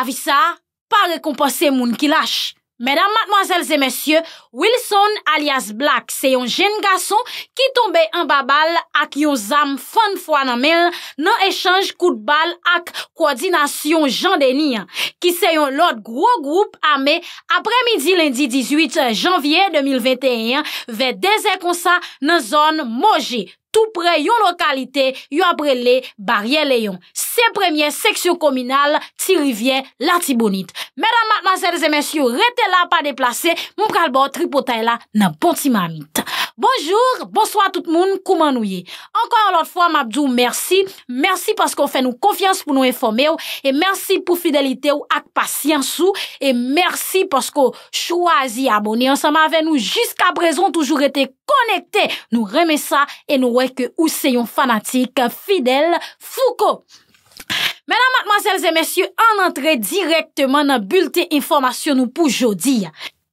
Avisa, pa rekompose moun ki lache. Medan matmazelze mesye, Wilson alias Black seyon jen gason ki tombe an babal ak yon zam fan fwa nan mel nan echange kout bal ak koordinasyon jan deni. Ki seyon lot gro group ame apre midi lendi 18 janvye 2021 ve dezen konsa nan zon moji. tou pre yon lokalite, yon apre le, barye le yon. Se premye seksyon kominal, ti rivye, la ti bonit. Medan matna, zèl zèmens, yon rete la pa deplase, moun pral bo, tripotay la, nan ponti mamit. Bonjour, bonsoi tout moun, kouman nou ye. Enkoy an lot fwa, mabdou, mersi. Mersi paskou fè nou konfians pou nou enfome ou, e mersi pou fidelite ou ak pasyans ou, e mersi paskou chwazi aboni ansama ave nou jiska brezon toujou rete konekte, nou reme sa e nou wè Ou se yon fanatik Fidel Foucault Mè nan mademoiselles et messieurs An entrez direk teman An bulte informasyon nou pou jodi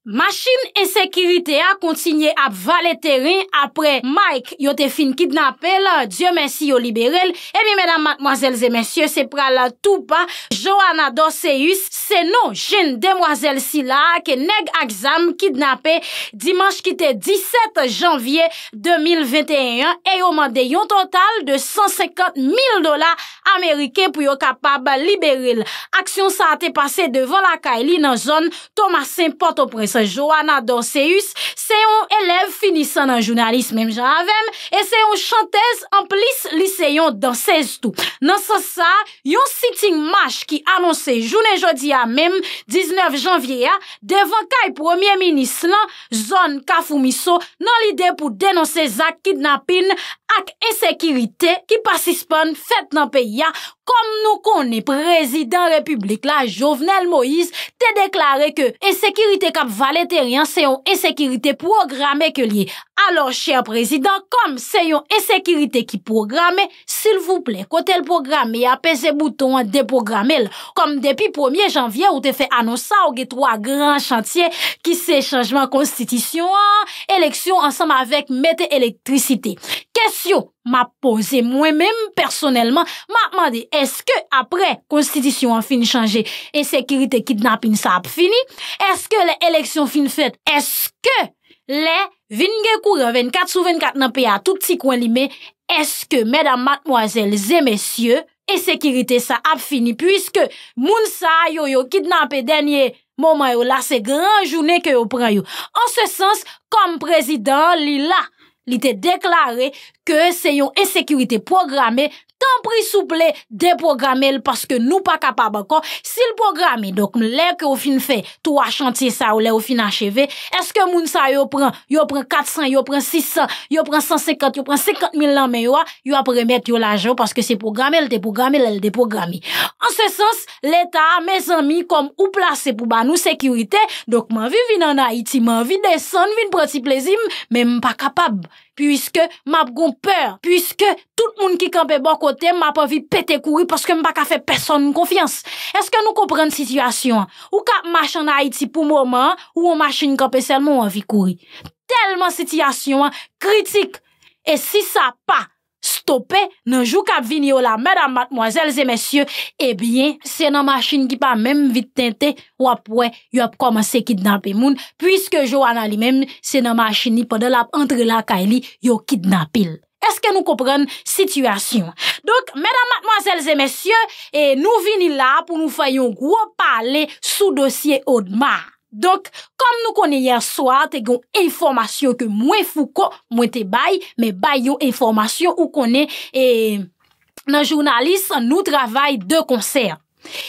Machin e sekirite a kontinye ap vale teren apre Mike yote fin kidnapel, diyo men si yo liberel, e eh mi menan manzels e mensyo se pra la tou pa, Johanna Dorseyus se nou jen demwazel si la ke neg aksam kidnapel, dimanj kite 17 janvye 2021, e yo mande yon total de 150 mil dola ameriken pou yo kapab liberel. Aksyon sa ate pase devan la kaili nan zon Thomasin Port-au-Presse. Joana Donseus se yon elev finisan nan jounalist mem jan avem E se yon chantez an plis liseyon dan 16 tou Nan sa sa, yon siting mash ki anonsen jounen jodi ya mem 19 janvye ya Devan kay premier minis lan, zon Kafou Misso Nan lide pou denonsen zak kidnapin ak esekirite ki pasispon fet nan peyi ya kom nou koni prezident republik la Jovenel Moïse te deklare ke esekirite kap valeterian se yon esekirite programe ke liye. Alor, chèr prezident, kom se yon esekirite ki programe, sil vouple, kote l'programme apese bouton deprograme l, kom depi 1 janvye ou te fe anonsa ou ge 3 gran chantye ki se chanjman konstitisyon an, eleksyon ansam avek mete elektrisite. Kessyon! m ap pose mwen men personelman, m ap mandi, eske apre konstidisyon an fin chanje, esekirite kidnapin sa ap fini, eske le eleksyon fin fet, eske le vingekou 24 sou 24 nanpe a touti kwen li me, eske medan matmoazel zemesye, esekirite sa ap fini, pwiske moun sa yo yo kidnapen denye mouman yo la se gran jounen ke yo pran yo. An se sens, kom prezident li la Li te deklare ke se yon esekurite programe tan pri souple deprogramel, paske nou pa kapab akon, sil programe, dok m lè ke ou fin fè, tou a chantye sa ou lè ou fin acheve, eske moun sa yo pran, yo pran 400, yo pran 600, yo pran 150, yo pran 50 mil nan mè yo a, yo apre met yo l'ajon, paske se programe, el deprograme, lè deprograme. An se sens, l'Etat, mè zan mi, kom ou plase pou ban nou sekirite, dok m anvi vin an Haiti, m anvi desan, vin prati plezim, mè m pa kapab. Puiske m ap gon peur. Puiske tout moun ki kampe bon kote m ap avi pete kouri paske m bak afe person m konfians. Eske nou komprende sityasyon? Ou ka mache nan Haiti pou mouman ou mache ni kampe sel m ou avi kouri? Telman sityasyon, kritik. E si sa pa. Stopè, nanjou kap vini yo la, mèdam matmoazèl zè mèsyè, ebyen, se nan machin ki pa mèm vit tente, wap wè, yo ap komanse kidnapè moun, pwiske jo anan li mèm, se nan machin ni pwede lap entre la kaili, yo kidnapil. Eske nou kopren situasyon? Dok, mèdam matmoazèl zè mèsyè, eh, nou vini la pou nou fayon gwo pale sou dosye odma. Donk, kom nou konen yer swa, te gen yon informasyon ke mwen fou ko, mwen te bay, men bay yon informasyon ou konen, e, nan jounalist, nou travay de konser.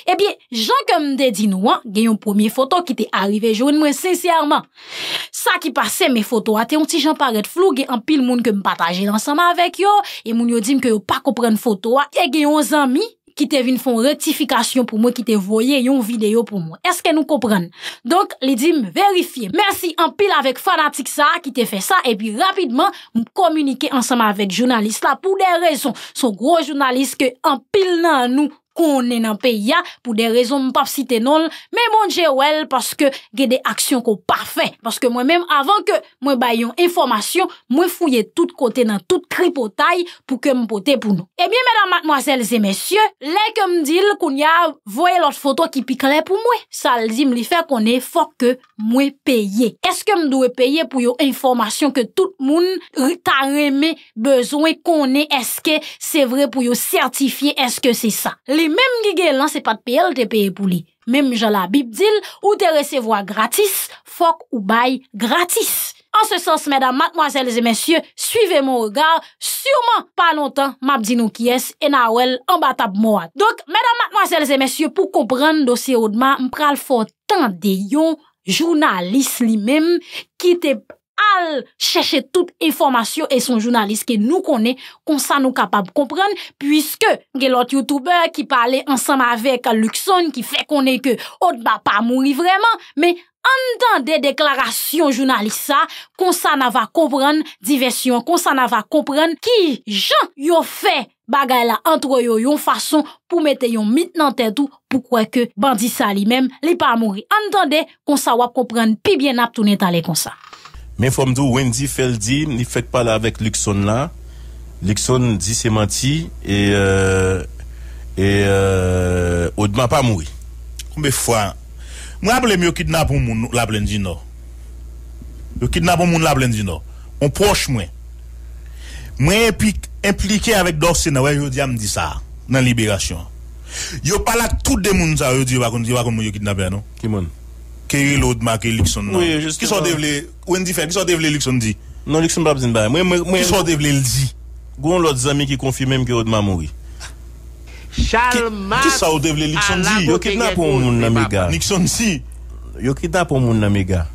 E pi, jan ke mde di nou, gen yon pomiye foto ki te arrive joun mwen, sinciyarman. Sa ki pase, me foto a te, yon ti jan paret flou, gen an pil moun ke m pataje lansama vek yo, e moun yo dim ke yo pa ko pren foto a, e gen yon zanmi. qui vu une font rectification pour moi, qui te voyé une vidéo pour moi. Est-ce que nous comprenons? Donc, les dîmes, vérifier. Merci en pile avec fanatique ça, qui te fait ça, et puis rapidement, Nous communiquer ensemble avec journaliste là, pour des raisons. Son gros journaliste que en pile dans nous, konnen nan peya pou de rezon mpap sitenol, me mwondje wel paske ge de aksyon ko pafe. Paske mwen menm avan ke mwen bayon informasyon, mwen fouye tout kote nan tout kripotay pou ke mpote pou nou. Ebyen, mwenan, mwazel zemesye, le ke mdil kon ya voye lot foto ki pikre pou mwen. Sa li zim li fe konnen fok ke mwen peye. Eske mdouwe peye pou yo informasyon ke tout moun ritareme bezwen konnen eske se vre pou yo sertifiye eske se sa. Le Li menm gigel lan se pat pe el te pe epou li. Menm jala bip dil ou te resevoa gratis, fok ou bay gratis. An se sens, mèdam, matmwazèlèzè mèsyè, suive moun regard. Sûrman, pa lontan, map di nou kyes en a wel an batab mouat. Dok, mèdam, matmwazèlèzè mèsyè, pou kompren dosye ou d'ma, mpral fò tan de yon jounalis li menm ki te... al chèche tout informasyon e son jounalist ke nou konen kon sa nou kapab kompren pwiske gen lot youtuber ki pale ansam avek a Luxon ki fè konen ke ot ba pa mouri vreman me andan de deklarasyon jounalist sa kon sa na va kompren diversyon, kon sa na va kompren ki jan yo fè bagay la antroyo yon fason pou mette yon mit nan tèdou pou kweke bandisa li men li pa mouri andan de kon sa wap kompren pi bien ap tou net ale kon sa Men fòm dò, Wendy Feldin ni fèk pala avèk Lixon la. Lixon di se manti e... e... odman e, pa moui. Mbe fwa. Mbe fwa. Mwen aple mwen yo kidnap moun la blenji nou. Yo kidnap moun la blenji nou. On proche mwen. Mwen implike avèk Dorsen a wè yo diya mwen di sa nan liberasyon. Yo palak tout de moun sa yo diwa kon yo kidnap mwen nou. Kimon? Keril Oudma ke Likson nan? Ou en di non, fè, ki sa ou devle Likson di? Nan Likson bab zin baye Ki sa ou devle Likson di? Goun lòt zami ki konfi menm ke Oudma moui Ki sa ou devle Likson di? Yo kit nan pou moun nan me ga? Likson si? Yo kit nan pou moun nan me ga?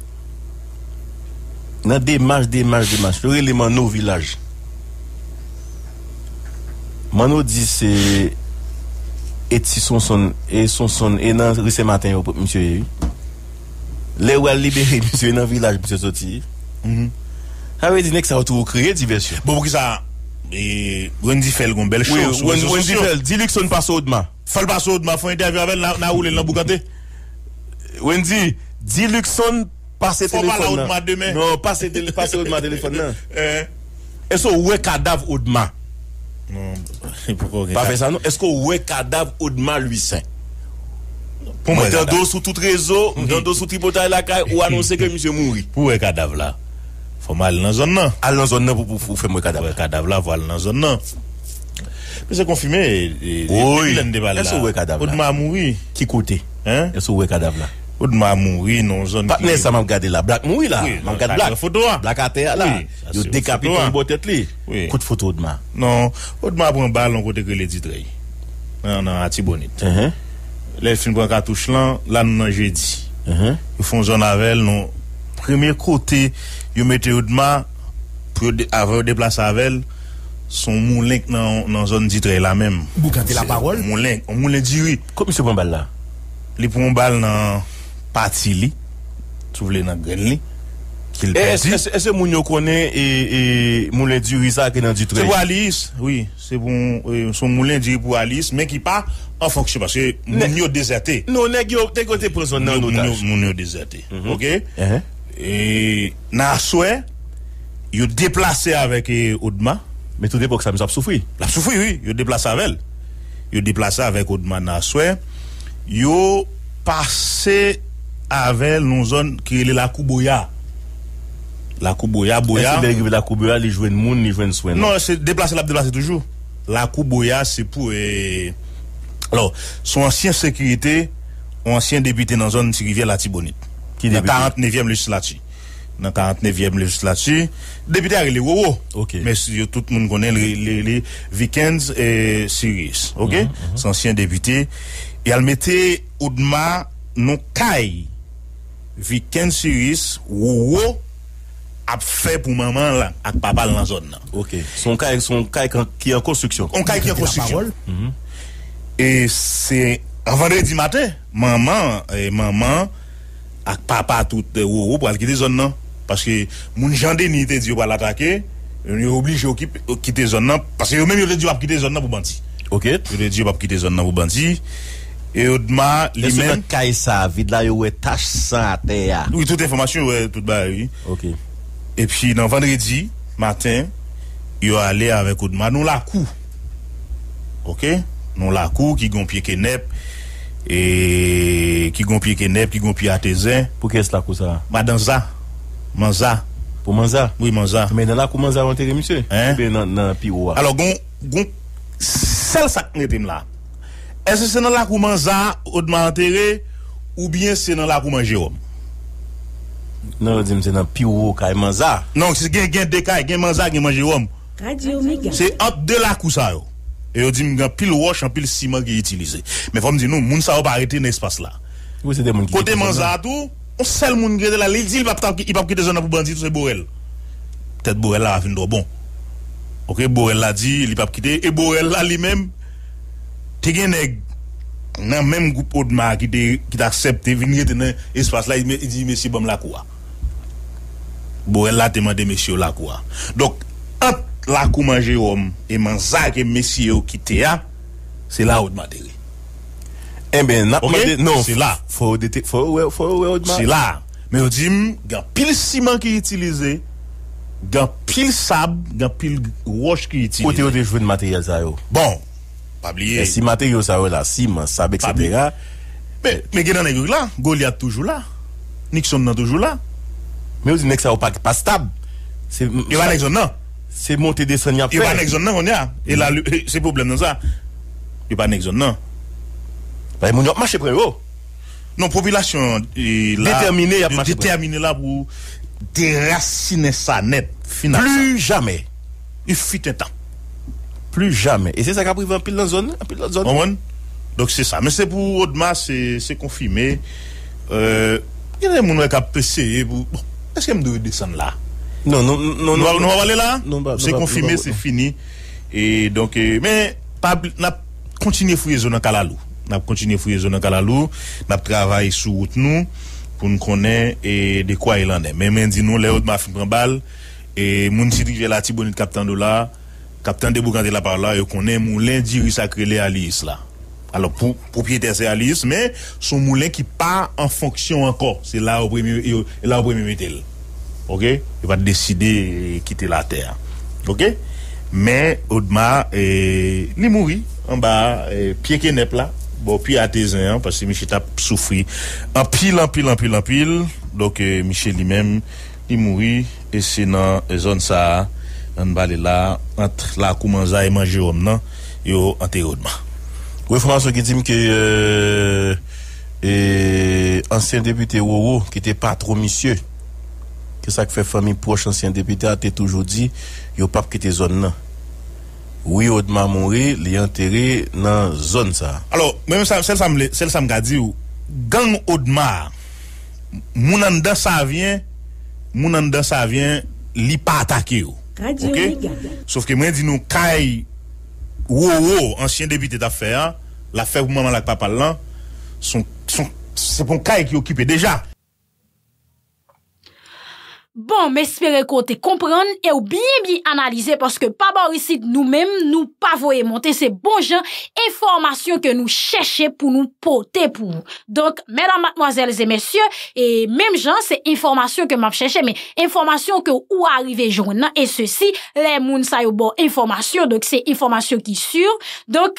Nan demaj, demaj, demaj Fè releman nou vilaj Man nou di se Eti Sonson Eti Sonson Eti Sonson Lè wè liberi msè yon nan vilaj msè soti Ha mhm. wè di nek sa wot wou kreye di versyon Bo pou ki sa Wèndi fel goun bel chos Wèndi fel, di lük son pasè ou dman Fel pasè ou dman, fwen interviw avèl nan ou lè nan Bougate Wèndi Di lük son pasè ou dman demè Non, pasè ou dman demè Eso wè kadav ou dman Non Ese ko wè kadav ou dman lwisè Mwen gen dosu tout rezo Mwen gen dosu tripotay lakay Ou anonsen ke msye mouri Ou wek adav la Fom al nan zon nan Al nan zon nan pou fom wek adav la Ou wek adav la pou al nan zon nan Mwen se konfime Oye Ese e, ou wek adav la Oud ma mouri Ki kote Ese ou wek adav la Oud ma mouri nan zon nan Patne sa mam gade la Blak mouri la Mam gade blak Blak ate ya la Yo dekapite yon botet li Kote fote oud ma Non Oud ma broun balon kote kre le didrey Nan nan ati bonit Anan Le fin pou an katouche lan, lan nou nan jè di. Yon fon zon avèl, nou premier kote yon meteoroutman pou avèl deplase avèl, son moun lèk nan zon ditre la mèm. Bou kante la parol? Moun lèk, moun lèk di wè. Kòp yon sepon bal nan? Li sepon bal nan pati li, sou vle nan gèl li. E se moun yo konen Moun le di wisa ke nan di trej Se pou Alice Se moun le di pou Alice Mwen ki pa, an fok che pa Moun yo dezerte Moun yo dezerte E nan aswe Yo deplase avek Oudma Yo deplase avek Oudma nan aswe Yo pase Avek non zon Ke le la koubo ya La kou boya, boya E se beli gripe la kou boya, li jwen moun, li jwen swen Non, se deplase la, deplase toujou La kou boya, se pou e euh, Son ansyen sekurite On ansyen depite nan zon Si rivye lati bonit Nan 49e le slati Depite a rile wou wou Mes yo tout moun konen Rile vikend siris Ok, uh-huh, uh-huh. son ansyen depite E al mette ou d'ma Non kay Vikend siris wou wou ap fè pou maman lan ak papa lan zon nan. Ok. Son kayk, son kayk ki an konstruksyon. On kayk ki an konstruksyon. On kayk ki an konstruksyon. E se, avan de di mate, maman, e maman, ak papa toute euh, ou ou pou al kite zon nan. Paske moun jande ni te di ou pa l'atake, ou ni oubli jokite zon nan, paske yo men yo te di ou ap kite zon nan pou banti. Ok. Yo te di ou ap kite zon nan pou banti. E ou d'ma, li men... E sou la kay sa, vid la yo we tach san ate ya. Ou toute informasyon, ou toute ba, oui. Ok. Ok. E pi nan vendredi, maten, yo ale avek odman nou lakou. Ok? Nou lakou ki gompye keneb, ki gompye keneb, ki gompye atezen. Po kes lakou sa? Ma dan za. Man za. Po man za? Oui, man za. Men nan lakou man za vantere, misye? Eh? Ben nan pi oua. Alo, gon, gon, sel sak netim la. Ese se nan lakou man za, odman vantere, ou bien se nan lakou man jirom? nan yo di mse nan pi woka e manza nan ki se gen gen dekaye, gen manza gen manje wom radio mega se ap de lakou sa yo e yo di mga pil wash an pil siman ki itilize me fom di nou, moun sa wap arite in espase la kote manza tou on sel moun grede la li, li pap kite zonan pou bandi tout se borel pet borel la wafin do bon ok, borel la di, li pap kite e borel la li men te gen ne nan menm goup odman ki te aksepte vinye ten espase la, i di me si bom lakou a Bo el la teman de mesyo la kwa Dok at la kwa manje yon E man zake mesyo ki te ya Se la ou d'ma dewe E men, nan Se la e- e Se la Me ou di, gen pil siman ki itilize Gen pil sab Gen pil wosh ki itilize Ote ote jve de materyal zayou bon, eh, Si materyal zayou la, siman, sab, etc Me gen an e gok la Gol yad toujou la Nikson nan toujou la Mè ou zinèk sa ou pa kè pas tab. Se montè de son yon fè. Se montè de son yon fè. Se problem nan sa. Se montè de son yon fè. Mè ou zinèk sa ou pa kè pas tab. Non? Non, non? non, population. Determinè la pou derasine sa net. Plus jamè. Plus jamè. E se sa ka privè anpil nan zon. Donk se sa. Mè se pou odma se konfi mè. Mè ou zinèk sa ou pa kè pas tab. Mè ou zinèk sa ou pa kè pas tab. Aske mdou de san la? Non, non, non. Nou avale la? Non, non, non. Jè konfime, sè fini. E, donke, euh, men, pa, nap kontinye fwe zo nan kalalou. Nap kontinye fwe zo nan kalalou. Nap travay sou wout nou, pou nou konen, e, de kwa el anem. Men, men, di nou leot mafim pran bal, e, moun si di jelati bonit kapten do la, kapten de bou kante la par la, yo konen moun lendi risakre le alis la. alop propyete se alis men sou moulen ki pa an fonksyon anko se la ou premimit el ok e va deside kite la ter ok men odman li mouri anba pieke nep la bo pi atezen an apil apil apil doke miche li men li mouri e se nan e zon sa anba li la at la kouman za e manje om nan yo ante odman Oui, François, qui dit que euh, et ancien député Woro, qui était pas trop monsieur, que ça fait famille proche, ancien député, a toujours dit, il n'y a pas de zone. là. Oui, Audemars mourir, il est enterré dans zone ça. Alors, même ça, celle ça me celle ça me dit gang Audemars mon an ça vient mon an ça vient li pas attaquer. OK? Sauf que moi dit nous caille wow, ancien député d'affaires, l'affaire maman la papa là, son, c'est bon caille qui occupé déjà. Bon, mais que vous compreniez et ou bien bien analyser parce que pas de nous-mêmes, nous pas voyer monter ces bons gens, informations que nous cherchons pour nous porter pour nous. Donc, mesdames, mademoiselles et messieurs, et même gens, c'est informations que m'a cherchez, mais informations que ou arriver journal et ceci, les mouns sa bon information, donc c'est information qui sûre. Donc,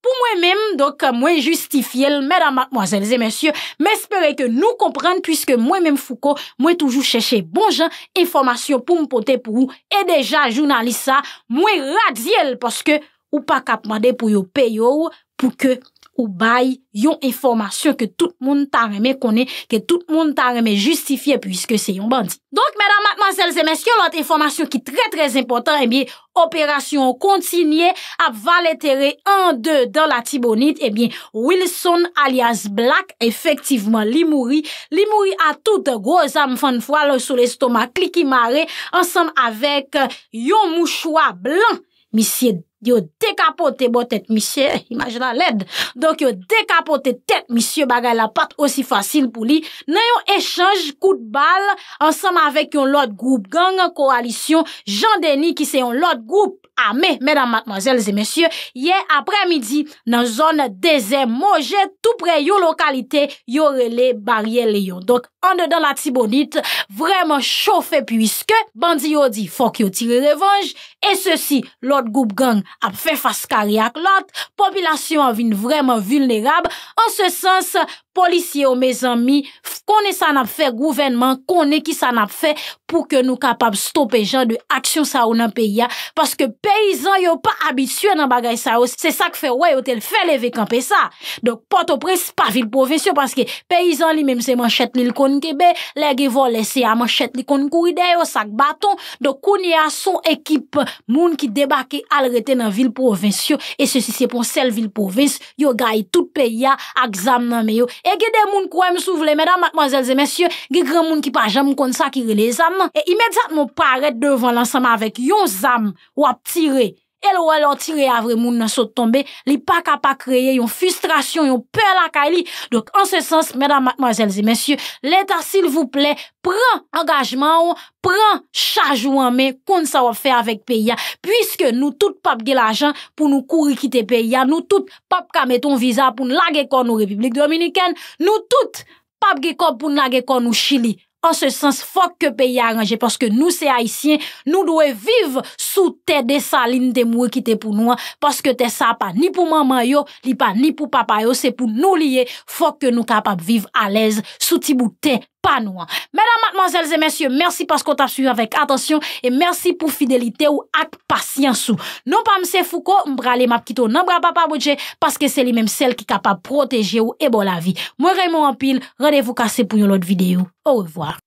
Pou mwen men, doke mwen justifiyel, mèdamak, mwazèlzè, mèsyè, mè espère ke nou kompran, pwiske mwen men fukou, mwen toujou chèche bon jan, informasyon pou mpote pou ou, e deja, jounalisa, mwen radiyel, pwoske ou pa kapmade pou yo peyo ou, pou ke... ou bay yon informasyon ke tout moun ta reme kone, ke tout moun ta reme justifiye, pwiske se yon bandi. Donk, mèdam, matman, zèl, zèmè, yon lot informasyon ki trè trè impotant, eh operasyon kontinye ap valeterè an dè dan la tibonit, eh Wilson alias Black, efektivman li mouri, li mouri a tout de goz, am fèn fwa lò sou l'estoma klikimare, ansanm avèk euh, yon mouchwa blan, misye D. yo dekapote bo tet misye, imagina led, donk yo dekapote tet misye bagay la pat osi fasil pou li, nan yon echange kout bal, ansanm avek yon lot groub gang, koalisyon, jan deni ki se yon lot groub ame, medan matmazel zemesye, ye apremidi, nan zon dezem moje, tou pre yo lokalite, yo rele barye leyon, donk an de dan la tibonite, vreman chofe pwiske, bandi yo di, fok yo tire revanj, e se si, lot groub gang, ap fe faskari ak lot, popilasyon avin vremen vulnerab, an se sens, Polisi yo, me zanmi, kone sa nap fe, gouvenman, kone ki sa nap fe, pou ke nou kapap stop pe jan de atyon sa ou nan pe ya, paske peyizan yo pa abisyon nan bagay sa ou, se sak fe wè yo tel fe leve kanpe sa. Dok, poto pre, se pa vilpovensyon, paske peyizan li memse manchet li konen kebe, lege vo lese ya manchet li konen kou ide yo, sak baton, dok kouni ya son ekip moun ki debake al rete nan vilpovensyon, e se si se pon sel vilpovensyon, yo gayi tout pe ya, ak zam nan me yo, E gede moun kouèm sou vle, mèdam, matmazèlze, mèsyè, gè kren moun ki pa jèm moun kon sa kire lè zam. E imèdjat moun paret devan lansama avèk yon zam wap tire. El ou alo tire avre moun nan sot tombe, li pa ka pa kreye, yon frustrasyon, yon pe la ka li. Dok, an se sens, mèdam, mademoiselles et messieurs, l'Etat, s'il vous plaît, pren engagement ou pren charge ou anmen kon sa wap fè avèk P.I.A. Puiske nou tout pap gè l'ajan pou nou kouri kite P.I.A., nou tout pap ka metton viza pou nou lage kon nou Republik Dominikèn, nou tout pap gè kon pou nou lage kon nou Chili. An se sens, fok ke peyi a anje, paske nou se haisyen, nou dwe viv sou te de sa lin te mwe ki te pou nou an, paske te sa pa ni pou maman yo, li pa ni pou papa yo, se pou nou liye, fok ke nou kapap viv alez sou ti bouten. pa nou an. Mèdam, matman, zèlze, mèsyo, mèrsi paskou tap suy avèk atensyon, e mèrsi pou fidelite ou ak pasyansou. Non pa mse fou ko, mbra le map kito nan bra pa pa bote, paske se li mèm sel ki kapap proteje ou ebo la vi. Mwen remon an pil, radevou kase pou yon lot videyo. Au revoar.